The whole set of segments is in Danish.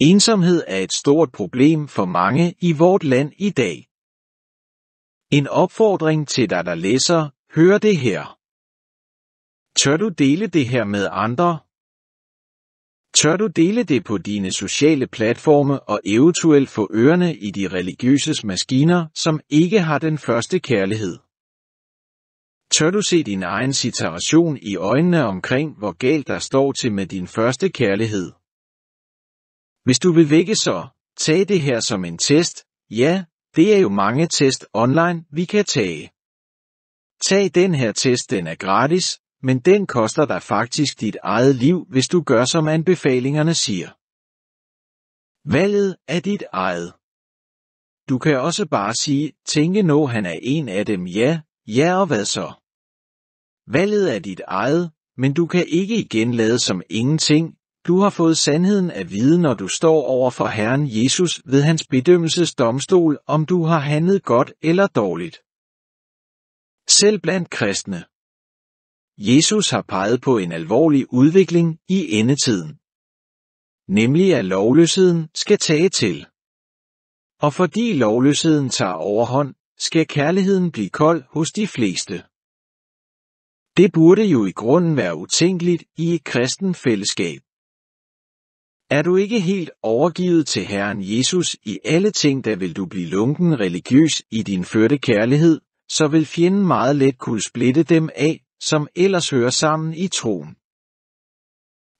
Ensomhed er et stort problem for mange i vort land i dag. En opfordring til dig, der læser, hør det her. Tør du dele det her med andre? Tør du dele det på dine sociale platforme og eventuelt få ørerne i de religiøse maskiner, som ikke har den første kærlighed? Tør du se din egen situation i øjnene omkring, hvor galt der står til med din første kærlighed? Hvis du vil vække så, tag det her som en test. Ja, det er jo mange test online, vi kan tage. Tag den her test, den er gratis, men den koster dig faktisk dit eget liv, hvis du gør som anbefalingerne siger. Valget er dit eget. Du kan også bare sige, tænke nå han er en af dem ja, ja og hvad så? Valget er dit eget, men du kan ikke igen lade som ingenting, du har fået sandheden at vide, når du står over for Herren Jesus ved hans bedømmelses domstol, om du har handlet godt eller dårligt. Selv blandt kristne. Jesus har peget på en alvorlig udvikling i endetiden. Nemlig at lovløsheden skal tage til. Og fordi lovløsheden tager overhånd, skal kærligheden blive kold hos de fleste. Det burde jo i grunden være utænkeligt i et kristen fællesskab. Er du ikke helt overgivet til Herren Jesus i alle ting, der vil du blive lunken religiøs i din førte kærlighed, så vil fjenden meget let kunne splitte dem af, som ellers hører sammen i troen.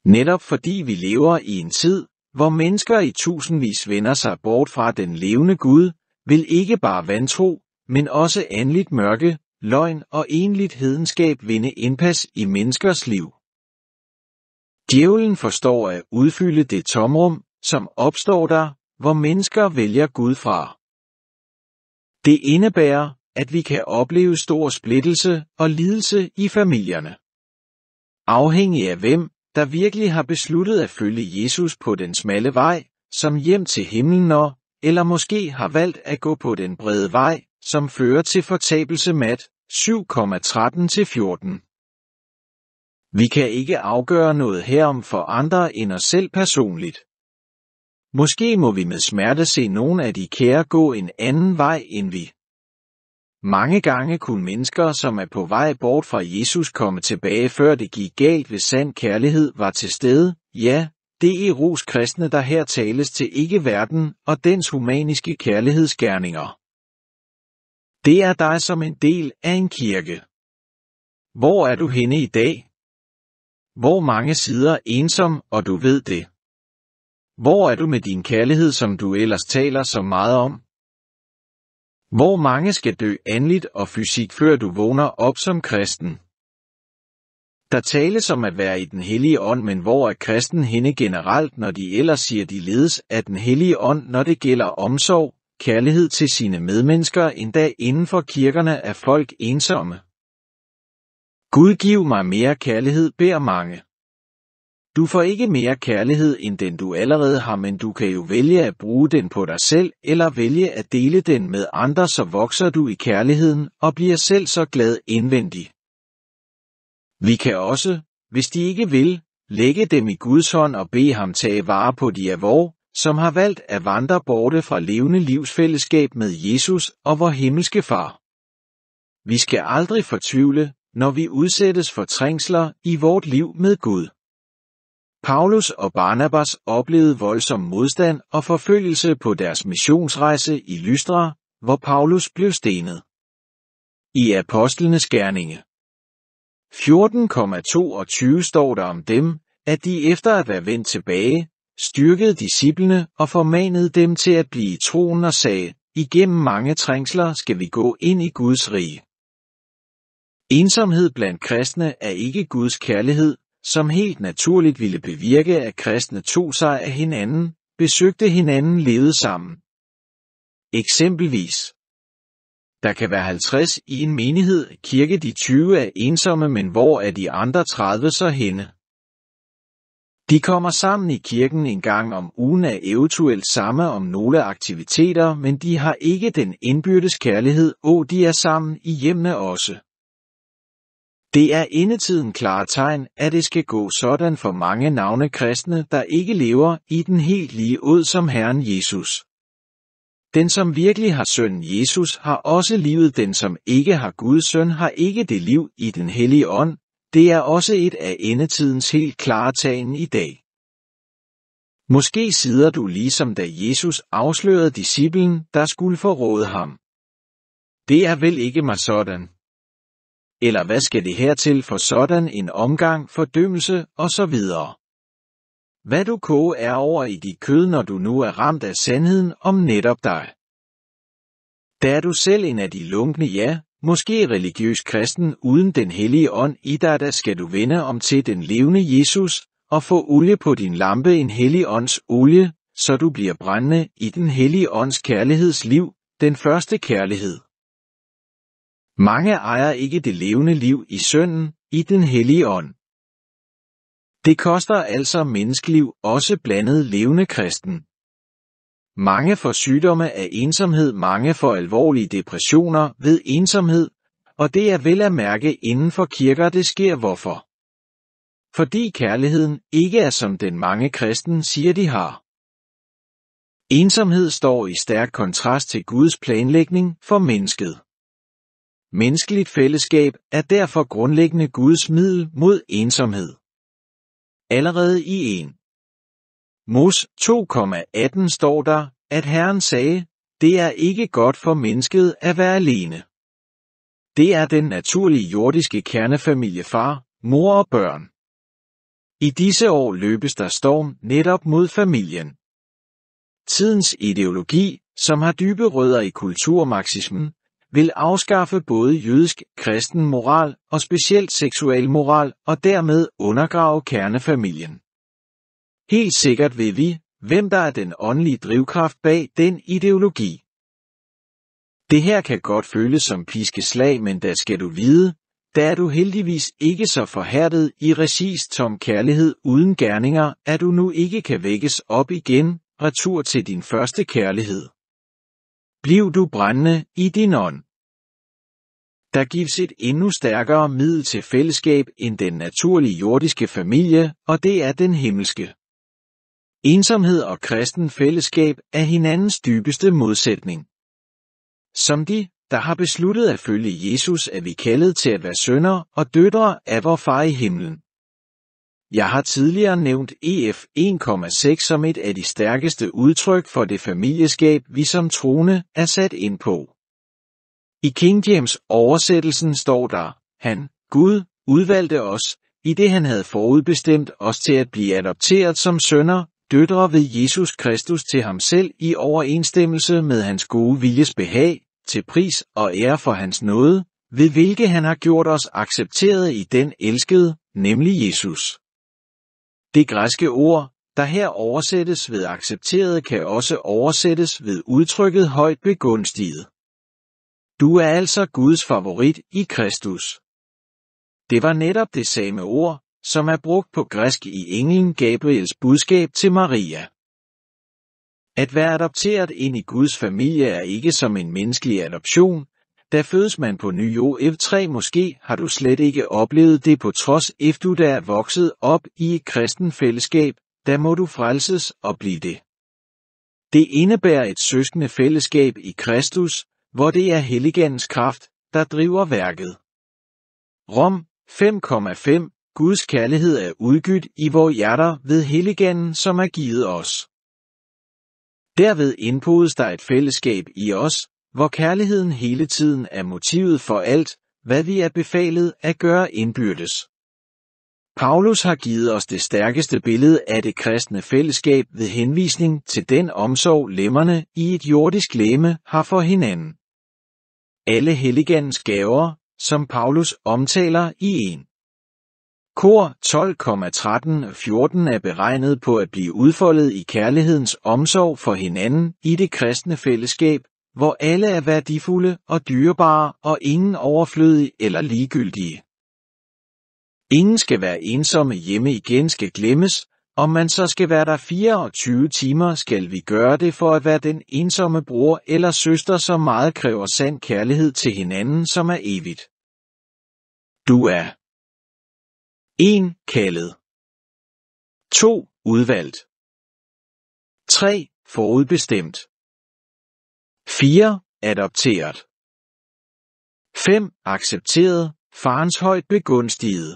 Netop fordi vi lever i en tid, hvor mennesker i tusindvis vender sig bort fra den levende Gud, vil ikke bare vantro, men også andeligt mørke, løgn og enligt hedenskab vinde indpas i menneskers liv. Djævlen forstår at udfylde det tomrum, som opstår der, hvor mennesker vælger Gud fra. Det indebærer, at vi kan opleve stor splittelse og lidelse i familierne. Afhængig af hvem, der virkelig har besluttet at følge Jesus på den smalle vej, som hjem til himlen når, eller måske har valgt at gå på den brede vej, som fører til fortabelse mat 7,13-14. Vi kan ikke afgøre noget herom for andre end os selv personligt. Måske må vi med smerte se nogle af de kære gå en anden vej end vi. Mange gange kunne mennesker, som er på vej bort fra Jesus, komme tilbage, før det gik galt, hvis sand kærlighed var til stede. Ja, det er Ros kristne, der her tales til ikke verden og dens humaniske kærlighedsgerninger. Det er dig som en del af en kirke. Hvor er du henne i dag? Hvor mange sider ensom, og du ved det? Hvor er du med din kærlighed, som du ellers taler så meget om? Hvor mange skal dø andligt og fysik, før du vågner op som kristen? Der tales om at være i den hellige ånd, men hvor er kristen henne generelt, når de ellers siger, de ledes af den hellige ånd, når det gælder omsorg, kærlighed til sine medmennesker, endda inden for kirkerne er folk ensomme? Gud giv mig mere kærlighed, beder mange. Du får ikke mere kærlighed end den du allerede har, men du kan jo vælge at bruge den på dig selv, eller vælge at dele den med andre, så vokser du i kærligheden og bliver selv så glad indvendig. Vi kan også, hvis de ikke vil, lægge dem i Guds hånd og bede ham tage vare på de af vor, som har valgt at vandre borte fra levende livsfællesskab med Jesus og vor himmelske far. Vi skal aldrig fortvivle, når vi udsættes for trængsler i vort liv med Gud. Paulus og Barnabas oplevede voldsom modstand og forfølgelse på deres missionsrejse i Lystra, hvor Paulus blev stenet. I Apostlenes Gerninge 14,22 står der om dem, at de efter at være vendt tilbage, styrkede disciplene og formanede dem til at blive i troen og sagde, igennem mange trængsler skal vi gå ind i Guds rige. Ensomhed blandt kristne er ikke Guds kærlighed, som helt naturligt ville bevirke, at kristne tog sig af hinanden, besøgte hinanden levede sammen. Eksempelvis. Der kan være 50 i en menighed, kirke de 20 er ensomme, men hvor er de andre 30 så henne? De kommer sammen i kirken en gang om ugen af eventuelt samme om nogle aktiviteter, men de har ikke den indbyrdes kærlighed, og de er sammen i hjemmene også. Det er indetiden klare tegn, at det skal gå sådan for mange navne kristne, der ikke lever i den helt lige ud som Herren Jesus. Den, som virkelig har sønnen Jesus, har også livet. Den, som ikke har Guds søn, har ikke det liv i den hellige ånd. Det er også et af endetidens helt klare tegn i dag. Måske sidder du ligesom da Jesus afslørede disciplen, der skulle forråde ham. Det er vel ikke mig sådan, eller hvad skal det hertil for sådan en omgang, fordømmelse osv.? Hvad du koge er over i dit kød, når du nu er ramt af sandheden om netop dig. Da er du selv en af de lunkne ja, måske religiøs kristen uden den hellige ånd i dig, der skal du vende om til den levende Jesus og få olie på din lampe en hellig ånds olie, så du bliver brændende i den hellige ånds kærlighedsliv, den første kærlighed. Mange ejer ikke det levende liv i sønnen, i den hellige ånd. Det koster altså menneskeliv også blandet levende kristen. Mange får sygdomme af ensomhed, mange får alvorlige depressioner ved ensomhed, og det er vel at mærke inden for kirker, det sker hvorfor. Fordi kærligheden ikke er som den mange kristen siger, de har. Ensomhed står i stærk kontrast til Guds planlægning for mennesket. Menneskeligt fællesskab er derfor grundlæggende Guds middel mod ensomhed. Allerede i 1. Mos 2,18 står der, at Herren sagde, det er ikke godt for mennesket at være alene. Det er den naturlige jordiske kernefamilie far, mor og børn. I disse år løbes der storm netop mod familien. Tidens ideologi, som har dybe rødder i kulturmarxismen, vil afskaffe både jødisk, kristen moral og specielt seksuel moral og dermed undergrave kernefamilien. Helt sikkert ved vi, hvem der er den åndelige drivkraft bag den ideologi. Det her kan godt føles som piskeslag, men da skal du vide, der er du heldigvis ikke så forhærdet i regis tom kærlighed uden gerninger, at du nu ikke kan vækkes op igen, retur til din første kærlighed. Bliv du brændende i din ånd. Der gives et endnu stærkere middel til fællesskab end den naturlige jordiske familie, og det er den himmelske. Ensomhed og kristen fællesskab er hinandens dybeste modsætning. Som de, der har besluttet at følge Jesus, er vi kaldet til at være sønner og døtre af vor far i himlen. Jeg har tidligere nævnt EF 1,6 som et af de stærkeste udtryk for det familieskab, vi som troende er sat ind på. I King James oversættelsen står der, han, Gud, udvalgte os, i det han havde forudbestemt os til at blive adopteret som sønner, døtre ved Jesus Kristus til ham selv i overensstemmelse med hans gode viljes behag, til pris og ære for hans nåde, ved hvilke han har gjort os accepteret i den elskede, nemlig Jesus. Det græske ord, der her oversættes ved accepteret, kan også oversættes ved udtrykket højt begunstiget. Du er altså Guds favorit i Kristus. Det var netop det samme ord, som er brugt på græsk i englen Gabriels budskab til Maria. At være adopteret ind i Guds familie er ikke som en menneskelig adoption, da fødes man på ny OF3 måske har du slet ikke oplevet det på trods efter du der er vokset op i et kristen fællesskab, da må du frelses og blive det. Det indebærer et søskende fællesskab i Kristus, hvor det er Helligens kraft, der driver værket. Rom 5,5 Guds kærlighed er udgydt i vores hjerter ved Helliganden, som er givet os. Derved indpodes der et fællesskab i os, hvor kærligheden hele tiden er motivet for alt, hvad vi er befalet at gøre indbyrdes. Paulus har givet os det stærkeste billede af det kristne fællesskab ved henvisning til den omsorg lemmerne i et jordisk læme har for hinanden alle helligens gaver, som Paulus omtaler i en. Kor 12,13-14 er beregnet på at blive udfoldet i kærlighedens omsorg for hinanden i det kristne fællesskab, hvor alle er værdifulde og dyrebare og ingen overflødige eller ligegyldige. Ingen skal være ensomme hjemme igen skal glemmes, om man så skal være der 24 timer, skal vi gøre det for at være den ensomme bror eller søster, som meget kræver sand kærlighed til hinanden, som er evigt. Du er 1. Kaldet 2. Udvalgt 3. Forudbestemt 4. Adopteret 5. Accepteret, farens højt begunstiget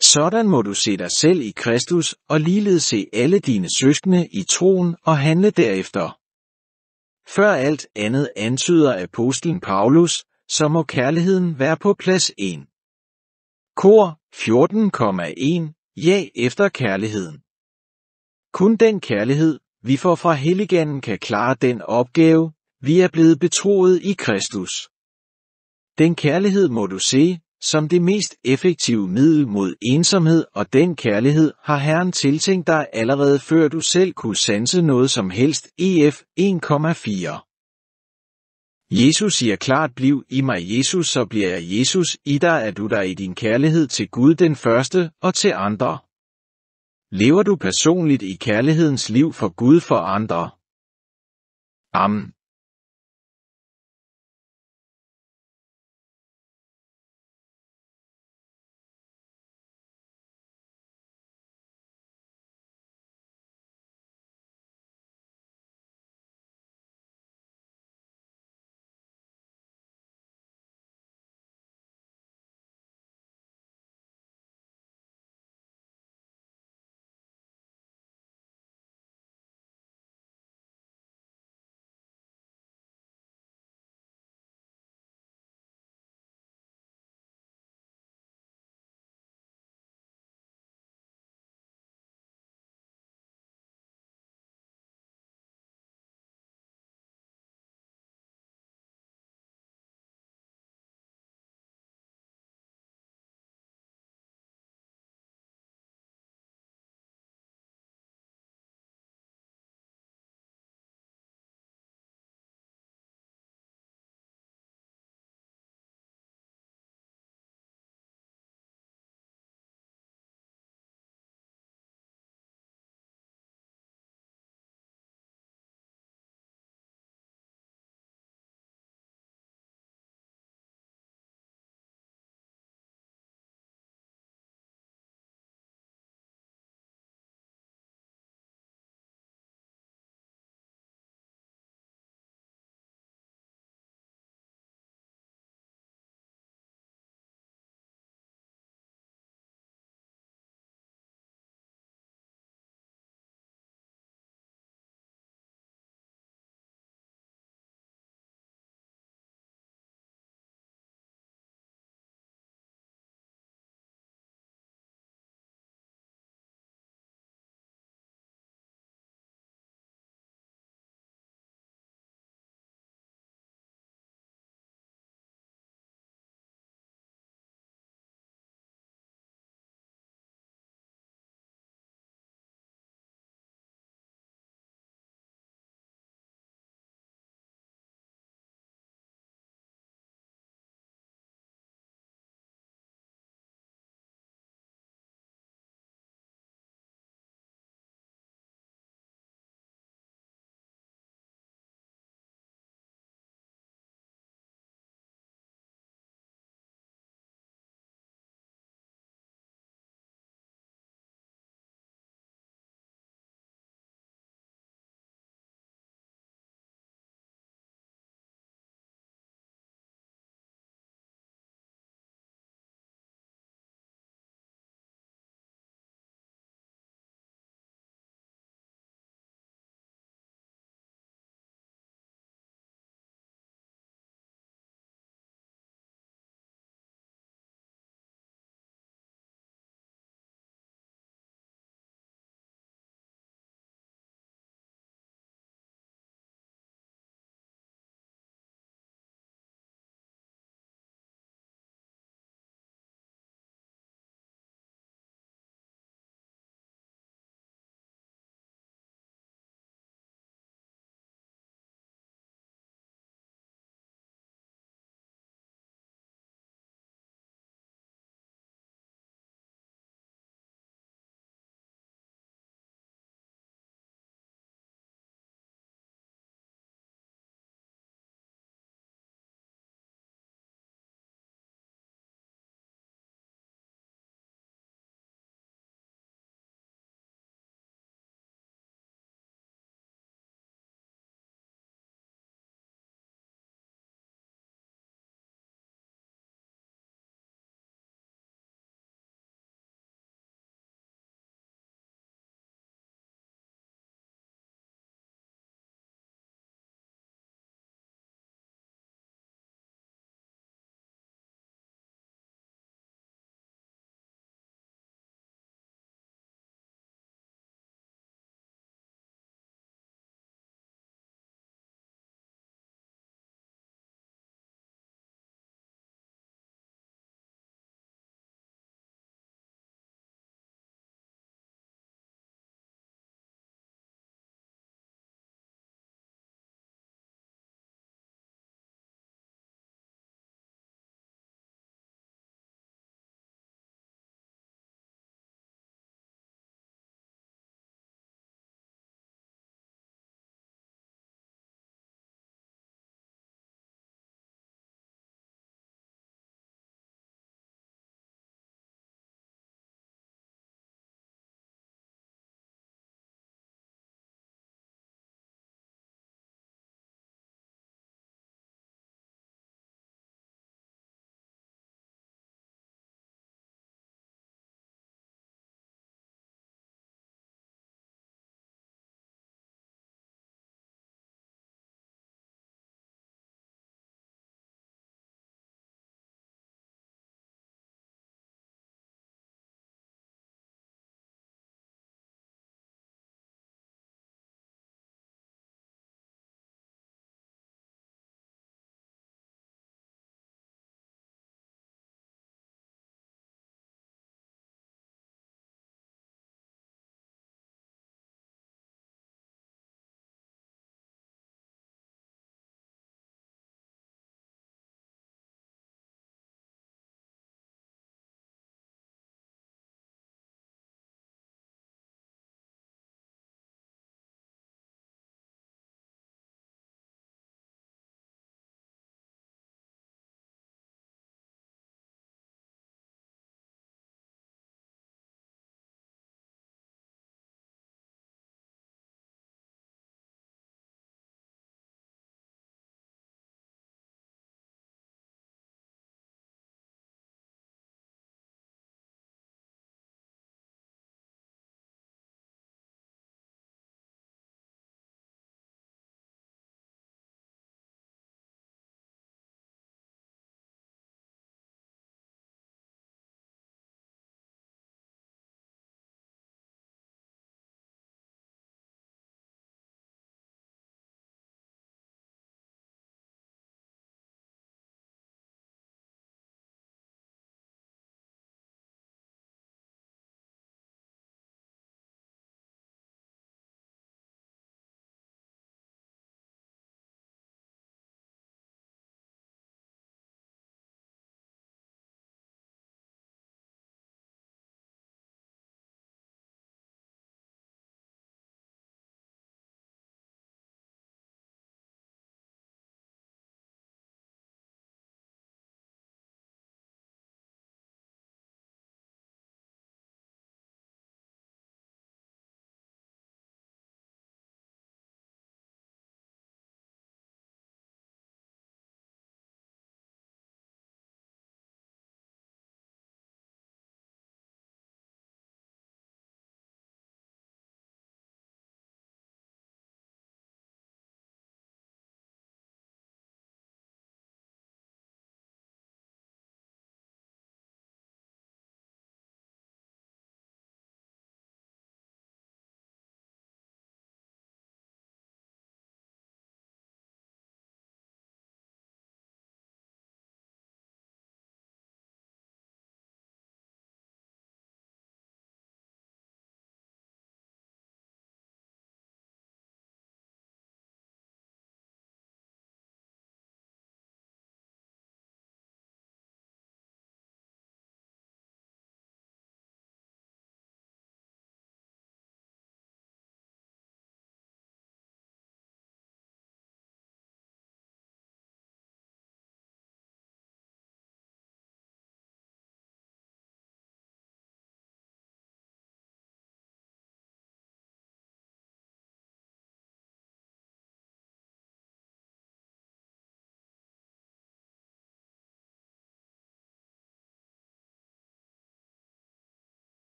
sådan må du se dig selv i Kristus og ligeledes se alle dine søskende i troen og handle derefter. Før alt andet antyder apostlen Paulus, så må kærligheden være på plads 1. Kor 14,1 Ja efter kærligheden. Kun den kærlighed, vi får fra Helliganden, kan klare den opgave, vi er blevet betroet i Kristus. Den kærlighed må du se, som det mest effektive middel mod ensomhed og den kærlighed har Herren tiltænkt dig allerede før du selv kunne sanse noget som helst. EF 1,4 Jesus siger klart, bliv i mig Jesus, så bliver jeg Jesus i dig, er du der i din kærlighed til Gud den første og til andre. Lever du personligt i kærlighedens liv for Gud for andre? Amen.